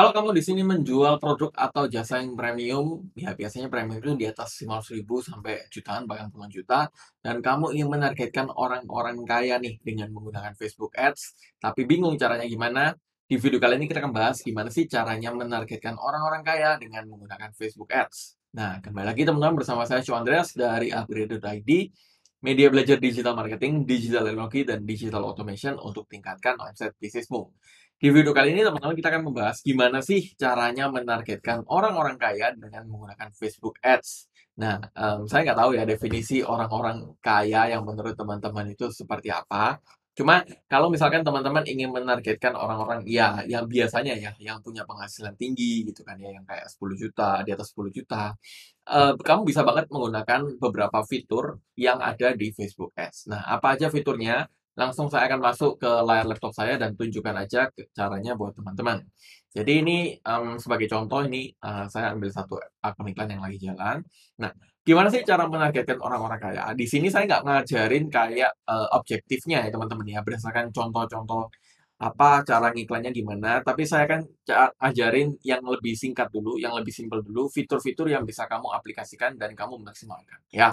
Kalau kamu di sini menjual produk atau jasa yang premium, ya biasanya premium itu di atas 500 ribu sampai jutaan, bahkan puluhan juta. Dan kamu ingin menargetkan orang-orang kaya nih dengan menggunakan Facebook Ads, tapi bingung caranya gimana? Di video kali ini kita akan bahas gimana sih caranya menargetkan orang-orang kaya dengan menggunakan Facebook Ads. Nah, kembali lagi teman-teman bersama saya Cuan Andreas dari Upgrade.id, media belajar digital marketing, digital teknologi, dan digital automation untuk tingkatkan website bisnismu. Di video kali ini teman-teman kita akan membahas gimana sih caranya menargetkan orang-orang kaya dengan menggunakan Facebook Ads. Nah, um, saya nggak tahu ya definisi orang-orang kaya yang menurut teman-teman itu seperti apa. Cuma kalau misalkan teman-teman ingin menargetkan orang-orang ya yang biasanya ya yang punya penghasilan tinggi gitu kan ya yang kayak 10 juta di atas 10 juta, uh, kamu bisa banget menggunakan beberapa fitur yang ada di Facebook Ads. Nah, apa aja fiturnya? langsung saya akan masuk ke layar laptop saya dan tunjukkan aja caranya buat teman-teman. Jadi ini um, sebagai contoh ini uh, saya ambil satu akun iklan yang lagi jalan. Nah, gimana sih cara menargetkan orang-orang kaya? Di sini saya nggak ngajarin kayak uh, objektifnya ya teman-teman ya berdasarkan contoh-contoh apa cara ngiklannya gimana tapi saya akan ajarin yang lebih singkat dulu yang lebih simpel dulu fitur-fitur yang bisa kamu aplikasikan dan kamu maksimalkan ya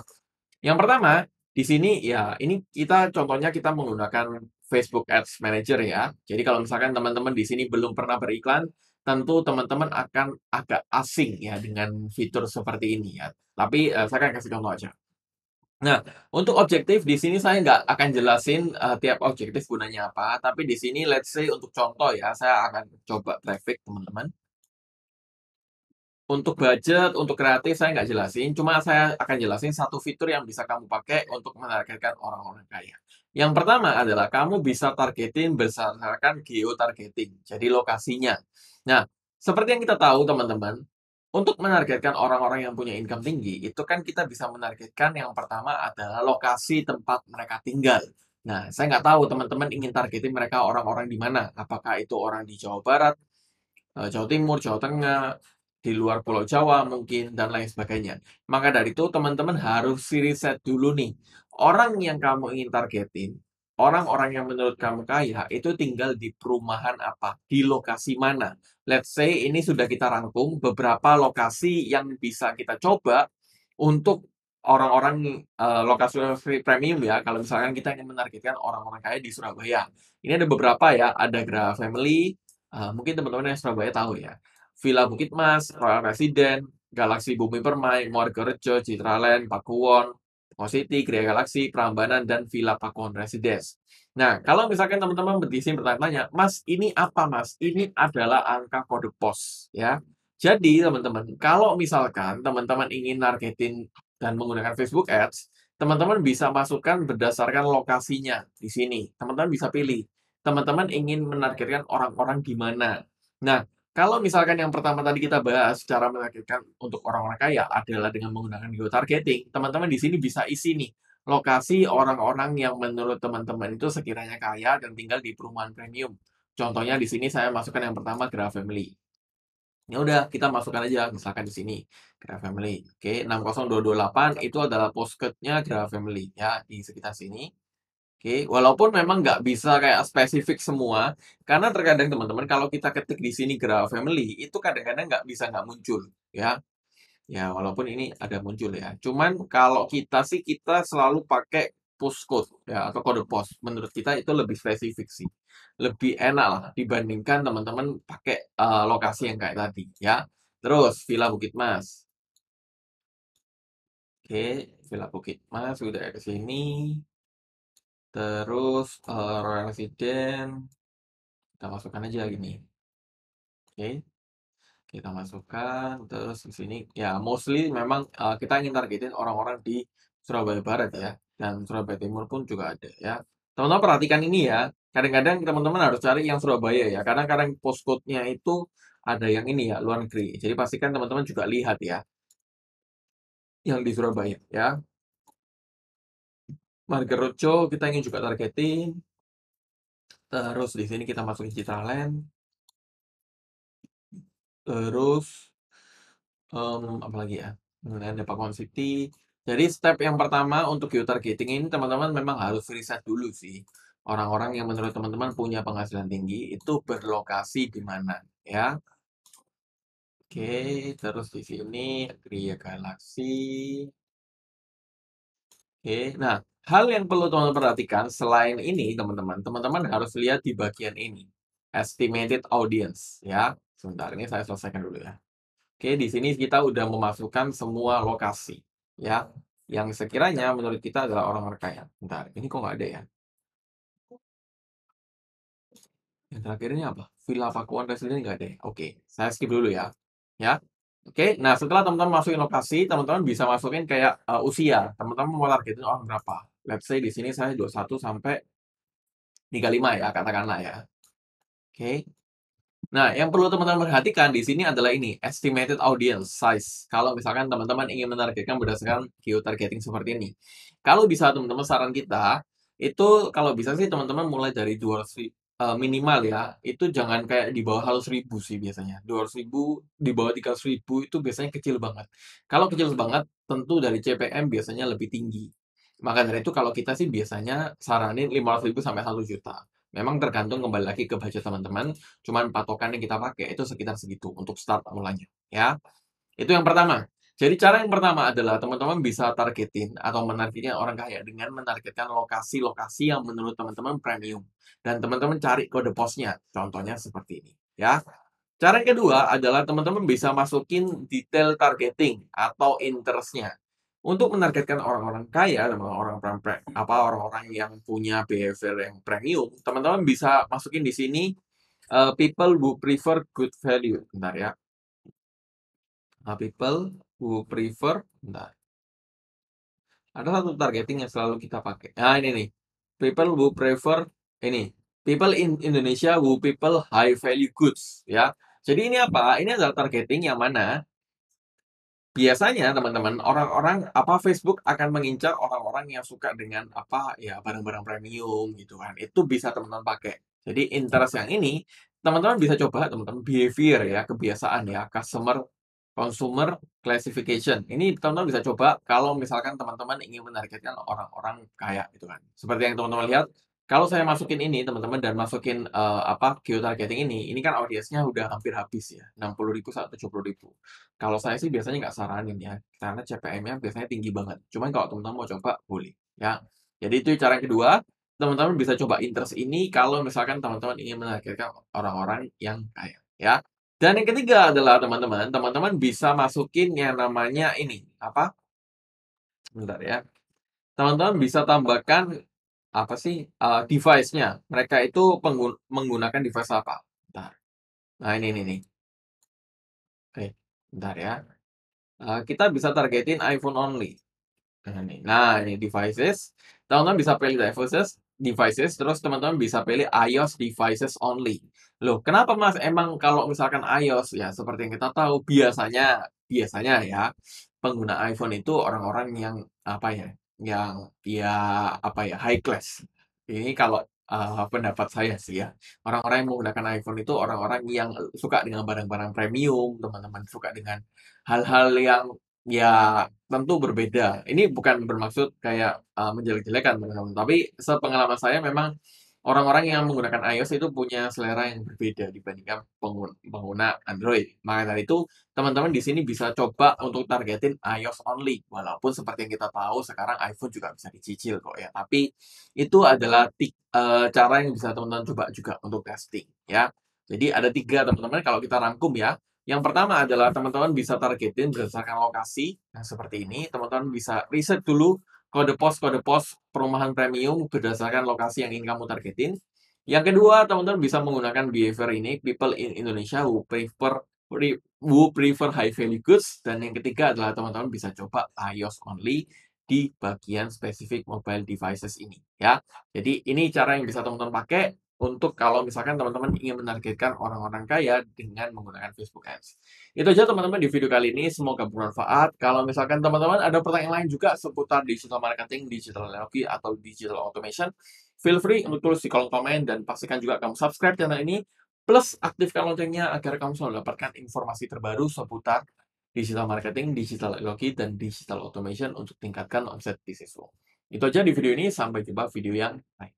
yang pertama di sini ya ini kita contohnya kita menggunakan Facebook Ads Manager ya. Jadi kalau misalkan teman-teman di sini belum pernah beriklan, tentu teman-teman akan agak asing ya dengan fitur seperti ini ya. Tapi uh, saya akan kasih contoh aja. Nah, untuk objektif di sini saya nggak akan jelasin uh, tiap objektif gunanya apa, tapi di sini let's say untuk contoh ya, saya akan coba traffic teman-teman. Untuk budget, untuk kreatif saya nggak jelasin, cuma saya akan jelasin satu fitur yang bisa kamu pakai untuk menargetkan orang-orang kaya. Yang pertama adalah kamu bisa targetin berdasarkan geo-targeting, jadi lokasinya. Nah, seperti yang kita tahu teman-teman, untuk menargetkan orang-orang yang punya income tinggi, itu kan kita bisa menargetkan yang pertama adalah lokasi tempat mereka tinggal. Nah, saya nggak tahu teman-teman ingin targetin mereka orang-orang di mana. Apakah itu orang di Jawa Barat, eh, Jawa Timur, Jawa Tengah, di luar Pulau Jawa mungkin dan lain sebagainya. Maka dari itu teman-teman harus riset dulu nih. Orang yang kamu ingin targetin, orang-orang yang menurut kamu kaya itu tinggal di perumahan apa, di lokasi mana. Let's say ini sudah kita rangkum beberapa lokasi yang bisa kita coba untuk orang-orang uh, lokasi premium ya kalau misalkan kita ingin menargetkan orang-orang kaya di Surabaya ini ada beberapa ya ada gra Family uh, mungkin teman-teman yang Surabaya tahu ya Villa Bukit Mas, Royal Resident, Galaxy Bumi Permai, Rejo Citraland, Pakuwon, City, Gria Galaxy, Prambanan, dan Villa Pakuwon Residence. Nah, kalau misalkan teman-teman berdisi sini bertanya-tanya, Mas, ini apa Mas? Ini adalah angka kode pos, ya. Jadi, teman-teman, kalau misalkan teman-teman ingin targetin dan menggunakan Facebook Ads, teman-teman bisa masukkan berdasarkan lokasinya di sini. Teman-teman bisa pilih. Teman-teman ingin menargetkan orang-orang di mana. Nah, kalau misalkan yang pertama tadi kita bahas cara menargetkan untuk orang-orang kaya adalah dengan menggunakan geo targeting. teman-teman di sini bisa isi nih lokasi orang-orang yang menurut teman-teman itu sekiranya kaya dan tinggal di perumahan premium. Contohnya di sini saya masukkan yang pertama Gra Family. Ya udah, kita masukkan aja misalkan di sini Gra Family. Oke, 60228 itu adalah postcode-nya Grah Family ya di sekitar sini. Oke, walaupun memang nggak bisa kayak spesifik semua, karena terkadang teman-teman kalau kita ketik di sini graph Family, itu kadang-kadang nggak bisa nggak muncul, ya. Ya, walaupun ini ada muncul ya. Cuman kalau kita sih, kita selalu pakai postcode, ya, atau kode pos. Menurut kita itu lebih spesifik sih. Lebih enak lah dibandingkan teman-teman pakai uh, lokasi yang kayak tadi, ya. Terus, Villa Bukit Mas. Oke, Villa Bukit Mas sudah ke sini. Terus uh, Royal Resident kita masukkan aja gini. Oke. Okay. Kita masukkan terus di sini ya mostly memang uh, kita ingin targetin orang-orang di Surabaya Barat ya dan Surabaya Timur pun juga ada ya. Teman-teman perhatikan ini ya. Kadang-kadang teman-teman harus cari yang Surabaya ya karena kadang postcode-nya itu ada yang ini ya luar negeri. Jadi pastikan teman-teman juga lihat ya yang di Surabaya ya market Rojo kita ingin juga targeting. Terus di sini kita masukin land, Terus um, apa lagi ya? Kemudian ada City. Jadi step yang pertama untuk geotargeting targeting ini teman-teman memang harus riset dulu sih orang-orang yang menurut teman-teman punya penghasilan tinggi itu berlokasi di mana ya oke terus di sini Gria Galaxy Oke, nah hal yang perlu teman-teman perhatikan selain ini teman-teman, teman-teman harus lihat di bagian ini. Estimated audience ya. Sebentar ini saya selesaikan dulu ya. Oke, di sini kita udah memasukkan semua lokasi ya yang sekiranya menurut kita adalah orang kaya. Bentar, ini kok nggak ada ya? Yang terakhir ini apa? Villa Pakuan Residen nggak ada ya? Oke, saya skip dulu ya. Ya, Oke, nah setelah teman-teman masukin lokasi, teman-teman bisa masukin kayak uh, usia. Teman-teman mau targetin orang berapa? Let's say di sini saya 21 sampai 35 ya, katakanlah ya. Oke. Nah, yang perlu teman-teman perhatikan di sini adalah ini, estimated audience size. Kalau misalkan teman-teman ingin menargetkan berdasarkan geo targeting seperti ini. Kalau bisa teman-teman saran kita, itu kalau bisa sih teman-teman mulai dari 200 uh, minimal ya, itu jangan kayak di bawah halus ribu sih biasanya, dua ribu di bawah tiga ribu itu biasanya kecil banget. Kalau kecil banget, tentu dari CPM biasanya lebih tinggi. Maka dari itu kalau kita sih biasanya saranin lima ratus ribu sampai satu juta Memang tergantung kembali lagi ke budget teman-teman, cuman patokan yang kita pakai itu sekitar segitu untuk start mulanya, ya. Itu yang pertama. Jadi cara yang pertama adalah teman-teman bisa targetin atau menargetin orang kaya dengan menargetkan lokasi-lokasi yang menurut teman-teman premium dan teman-teman cari kode posnya. Contohnya seperti ini, ya. Cara yang kedua adalah teman-teman bisa masukin detail targeting atau interestnya. Untuk menargetkan orang-orang kaya, orang-orang apa orang-orang yang punya behavior yang premium, teman-teman bisa masukin di sini uh, people who prefer good value. Bentar ya. Uh, people who prefer bentar. Ada satu targeting yang selalu kita pakai. Nah, ini nih. People who prefer ini. People in Indonesia who people high value goods ya. Jadi ini apa? Ini adalah targeting yang mana biasanya teman-teman orang-orang apa Facebook akan mengincar orang-orang yang suka dengan apa ya barang-barang premium gitu kan. Itu bisa teman-teman pakai. Jadi interest yang ini teman-teman bisa coba teman-teman behavior ya, kebiasaan ya, customer consumer classification. Ini teman-teman bisa coba kalau misalkan teman-teman ingin menargetkan orang-orang kaya gitu kan. Seperti yang teman-teman lihat, kalau saya masukin ini teman-teman dan masukin uh, apa geo targeting ini, ini kan audiensnya udah hampir habis ya, 60.000 sampai 70.000. Kalau saya sih biasanya nggak saranin ya, karena CPM-nya biasanya tinggi banget. Cuman kalau teman-teman mau coba boleh ya. Jadi itu cara yang kedua, teman-teman bisa coba interest ini kalau misalkan teman-teman ingin menargetkan orang-orang yang kaya ya. Dan yang ketiga adalah teman-teman, teman-teman bisa masukin yang namanya ini, apa? Bentar ya. Teman-teman bisa tambahkan apa sih uh, device-nya. Mereka itu menggunakan device apa? Bentar. Nah, ini ini nih. Oke, bentar ya. Uh, kita bisa targetin iPhone only. Nah, ini, nah, ini devices. Teman-teman bisa pilih devices, devices, terus teman-teman bisa pilih iOS devices only. Loh, kenapa mas? Emang kalau misalkan iOS, ya seperti yang kita tahu, biasanya, biasanya ya, pengguna iPhone itu orang-orang yang, apa ya, yang, ya, apa ya, high class. Ini kalau uh, pendapat saya sih ya. Orang-orang yang menggunakan iPhone itu orang-orang yang suka dengan barang-barang premium, teman-teman suka dengan hal-hal yang Ya, tentu berbeda. Ini bukan bermaksud kayak, uh, menjelek-jelekan teman-teman, tapi sepengalaman saya memang orang-orang yang menggunakan iOS itu punya selera yang berbeda dibandingkan pengguna Android. Maka dari itu, teman-teman di sini bisa coba untuk targetin iOS only, walaupun seperti yang kita tahu sekarang iPhone juga bisa dicicil kok ya, tapi itu adalah tik cara yang bisa teman-teman coba juga untuk testing ya. Jadi ada tiga teman-teman kalau kita rangkum ya. Yang pertama adalah teman-teman bisa targetin berdasarkan lokasi yang nah, seperti ini. Teman-teman bisa riset dulu kode pos-kode pos perumahan premium berdasarkan lokasi yang ingin kamu targetin. Yang kedua, teman-teman bisa menggunakan behavior ini, people in Indonesia who prefer who prefer high value goods. Dan yang ketiga adalah teman-teman bisa coba iOS only di bagian spesifik mobile devices ini ya. Jadi ini cara yang bisa teman-teman pakai untuk kalau misalkan teman-teman ingin menargetkan orang-orang kaya dengan menggunakan Facebook Ads. Itu aja teman-teman di video kali ini, semoga bermanfaat. Kalau misalkan teman-teman ada pertanyaan lain juga seputar digital marketing, digital analogy, atau digital automation, feel free untuk tulis di kolom komen dan pastikan juga kamu subscribe channel ini, plus aktifkan loncengnya agar kamu selalu dapatkan informasi terbaru seputar digital marketing, digital analogy, dan digital automation untuk tingkatkan omset bisnismu. Itu aja di video ini, sampai jumpa video yang lain.